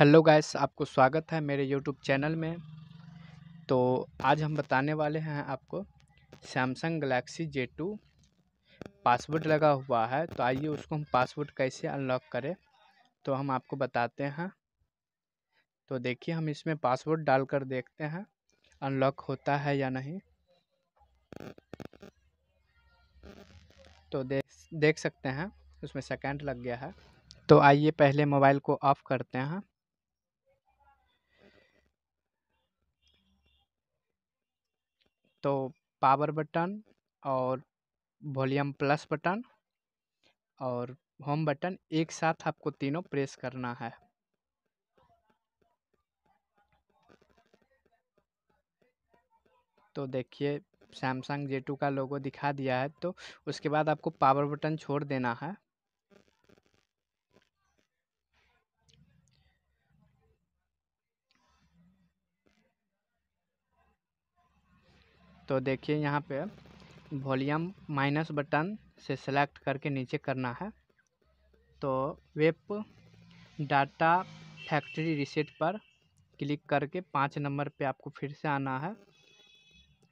hello guys आपको स्वागत है मेरे यूट्यूब चैनल में तो आज हम बताने वाले हैं आपको Samsung Galaxy J two password लगा हुआ है तो आइए उसको हम पासवर्ड कैसे अनलॉक करें तो हम आपको बताते हैं तो देखिए हम इसमें पासवर्ड डालकर देखते हैं अनलॉक होता है या नहीं तो देख देख सकते हैं उसमें सेकेंड लग गया है तो आइए पहले मोबाइल को ऑफ़ करते हैं तो पावर बटन और वॉल्यूम प्लस बटन और होम बटन एक साथ आपको तीनों प्रेस करना है तो देखिए सैमसंग जे टू का लोगो दिखा दिया है तो उसके बाद आपको पावर बटन छोड़ देना है तो देखिए यहाँ पे वॉल्यूम माइनस बटन से सेलेक्ट करके नीचे करना है तो वेप डाटा फैक्ट्री रिसेट पर क्लिक करके पाँच नंबर पे आपको फिर से आना है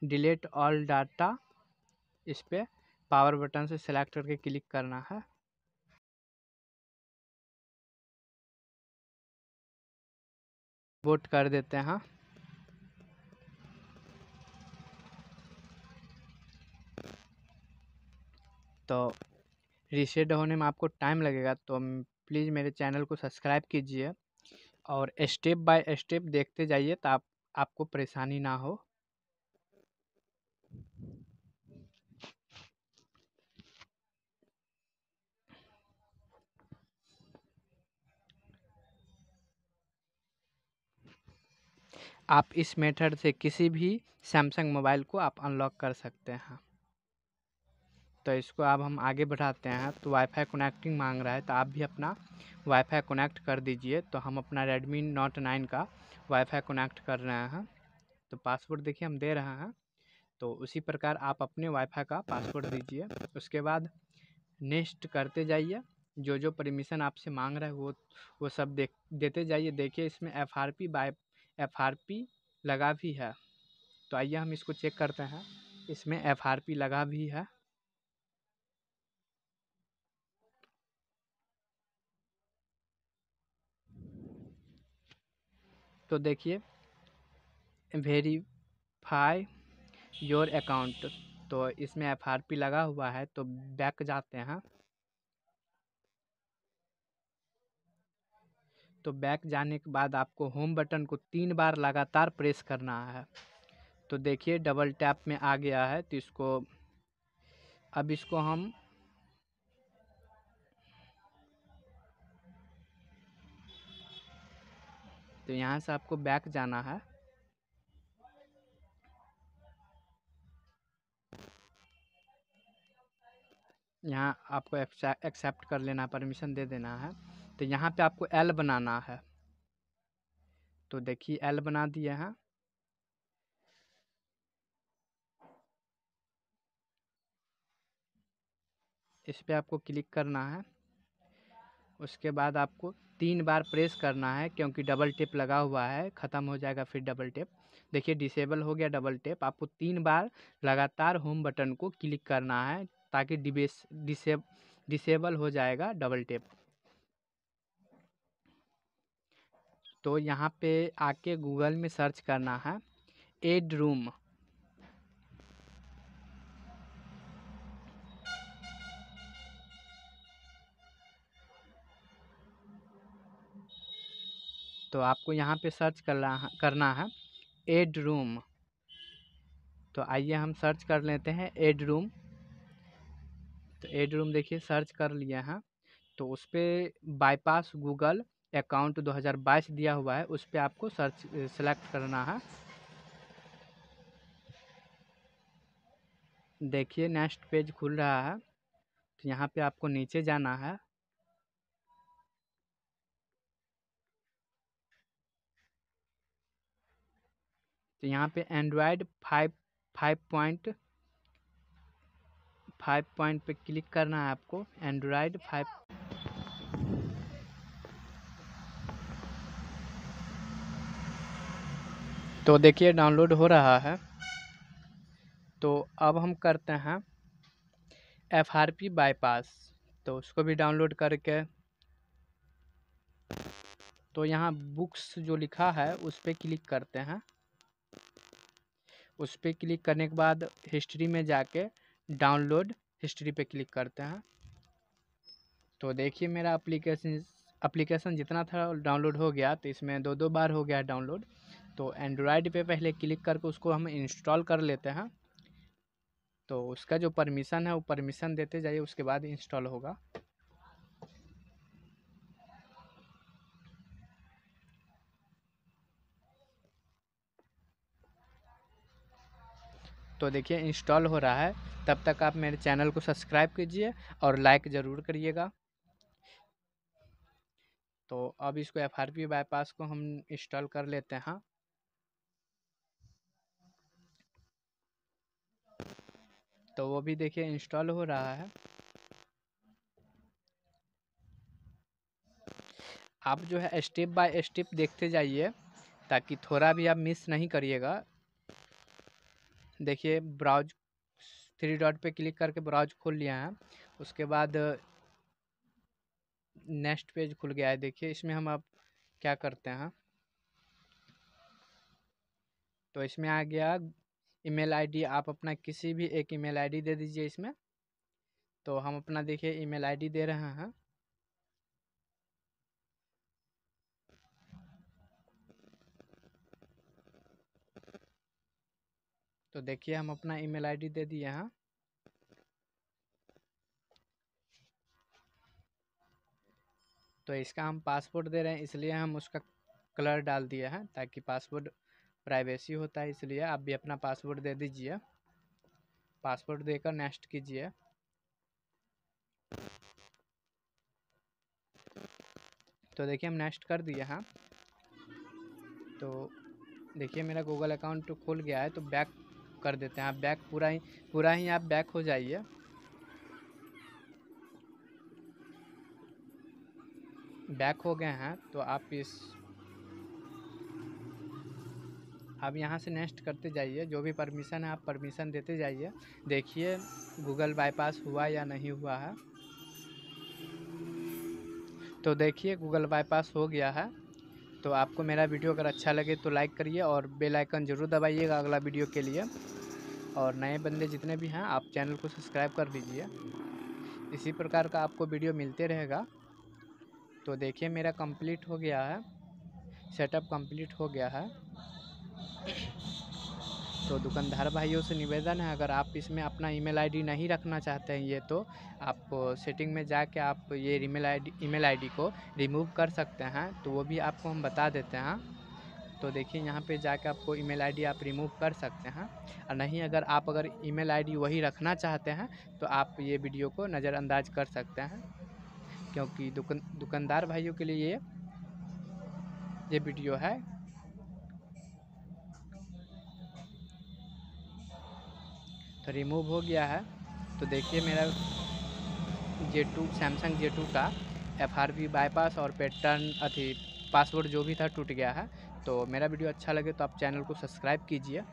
डिलीट ऑल डाटा इस पर पावर बटन से सेलेक्ट करके क्लिक करना है वोट कर देते हैं तो रीसेट होने में आपको टाइम लगेगा तो प्लीज़ मेरे चैनल को सब्सक्राइब कीजिए और स्टेप बाय स्टेप देखते जाइए तो आप, आपको परेशानी ना हो आप इस मेथड से किसी भी सैमसंग मोबाइल को आप अनलॉक कर सकते हैं तो इसको अब हम आगे बढ़ाते हैं तो वाईफाई कनेक्टिंग मांग रहा है तो आप भी अपना वाईफाई कनेक्ट कर दीजिए तो हम अपना रेडमी नोट नाइन का वाईफाई कनेक्ट कर रहे हैं तो पासवर्ड देखिए हम दे रहे हैं तो उसी प्रकार आप अपने वाईफाई का पासवर्ड दीजिए उसके बाद नेक्स्ट करते जाइए जो जो परमिशन आपसे मांग रहा है वो वो सब देख देते जाइए देखिए इसमें F R P by F R P लगा भी है तो आइए हम इसको चेक करते हैं इसमें एफ आर पी लगा भी है तो देखिए वेरीफाई योर अकाउंट तो इसमें एफ आर पी लगा हुआ है तो बैक जाते हैं तो बैक जाने के बाद आपको होम बटन को तीन बार लगातार प्रेस करना है तो देखिए डबल टैप में आ गया है तो इसको अब इसको हम तो यहाँ से आपको बैक जाना है यहाँ आपको एक्सेप्ट कर लेना परमिशन दे देना है तो यहाँ पे आपको एल बनाना है तो देखिए एल बना दिए हैं इस पर आपको क्लिक करना है उसके बाद आपको तीन बार प्रेस करना है क्योंकि डबल टेप लगा हुआ है ख़त्म हो जाएगा फिर डबल टेप देखिए डिसेबल हो गया डबल टेप आपको तीन बार लगातार होम बटन को क्लिक करना है ताकि डिबेस डिसेब डिसेबल हो जाएगा डबल टेप तो यहाँ पे आके गूगल में सर्च करना है एड रूम तो आपको यहाँ पे सर्च करना करना है एड रूम तो आइए हम सर्च कर लेते हैं एड रूम तो एड रूम देखिए सर्च कर लिया है तो उस पर बाईपास गूगल अकाउंट 2022 दिया हुआ है उस पर आपको सर्च सेलेक्ट करना है देखिए नेक्स्ट पेज खुल रहा है तो यहाँ पे आपको नीचे जाना है तो यहाँ पे Android five five point five point पे क्लिक करना है आपको एंड्रॉयड फाइव तो देखिए डाउनलोड हो रहा है तो अब हम करते हैं एफ आर पी बाईपास तो उसको भी डाउनलोड करके तो यहाँ बुक्स जो लिखा है उस पर क्लिक करते हैं उस पर क्लिक करने के बाद हिस्ट्री में जाके डाउनलोड हिस्ट्री पे क्लिक करते हैं तो देखिए मेरा अप्लीकेशन अप्लीकेशन जितना था डाउनलोड हो गया तो इसमें दो दो बार हो गया डाउनलोड तो एंड्रॉयड पे पहले क्लिक करके उसको हम इंस्टॉल कर लेते हैं तो उसका जो परमिशन है वो परमिशन देते जाइए उसके बाद इंस्टॉल होगा तो देखिए इंस्टॉल हो रहा है तब तक आप मेरे चैनल को सब्सक्राइब कीजिए और लाइक ज़रूर करिएगा तो अब इसको एफ आर पी बाईपास को हम इंस्टॉल कर लेते हैं तो वो भी देखिए इंस्टॉल हो रहा है आप जो है स्टेप बाय स्टेप देखते जाइए ताकि थोड़ा भी आप मिस नहीं करिएगा देखिए ब्राउज थ्री डॉट पे क्लिक करके ब्राउज खोल लिया है उसके बाद नेक्स्ट पेज खुल गया है देखिए इसमें हम अब क्या करते हैं तो इसमें आ गया ईमेल आईडी आप अपना किसी भी एक ईमेल आईडी दे दीजिए इसमें तो हम अपना देखिए ईमेल आईडी दे रहे हैं तो देखिए हम अपना ईमेल आईडी दे दिए हैं तो इसका हम पासवर्ड दे रहे हैं इसलिए हम उसका कलर डाल दिए हैं ताकि पासवर्ड प्राइवेसी होता है इसलिए आप भी अपना पासवर्ड दे दीजिए पासवर्ड देकर नेक्स्ट कीजिए तो देखिए हम नेक्स्ट कर दिए हैं तो देखिए मेरा गूगल अकाउंट तो खुल गया है तो बैक कर देते हैं आप बैक पूरा ही पूरा ही आप बैक हो जाइए बैक हो गए हैं तो आप इस आप यहाँ से नेक्स्ट करते जाइए जो भी परमिशन है आप परमिशन देते जाइए देखिए गूगल बाईपास हुआ या नहीं हुआ है तो देखिए गूगल बाईपास हो गया है तो आपको मेरा वीडियो अगर अच्छा लगे तो लाइक करिए और बेल आइकन ज़रूर दबाइएगा अगला वीडियो के लिए और नए बंदे जितने भी हैं आप चैनल को सब्सक्राइब कर लीजिए इसी प्रकार का आपको वीडियो मिलते रहेगा तो देखिए मेरा कंप्लीट हो गया है सेटअप कंप्लीट हो गया है तो दुकानदार भाइयों से निवेदन है अगर आप इसमें अपना ईमेल आईडी नहीं रखना चाहते हैं ये तो आप सेटिंग में जाके आप ये ईमेल आईडी ईमेल आईडी को रिमूव कर सकते हैं तो वो भी आपको हम बता देते हैं तो देखिए यहाँ पे जाके आपको ईमेल आईडी आप रिमूव कर सकते हैं और नहीं अगर आप अगर ईमेल आईडी वही रखना चाहते हैं तो आप ये वीडियो को नज़रअंदाज कर सकते हैं क्योंकि दुकान दुकानदार भाइयों के लिए ये ये वीडियो है रिमूव हो गया है तो देखिए मेरा J two Samsung J two का एफ आर पी बाईपास और पैटर्न अथी पासवर्ड जो भी था टूट गया है तो मेरा वीडियो अच्छा लगे तो आप चैनल को सब्सक्राइब कीजिए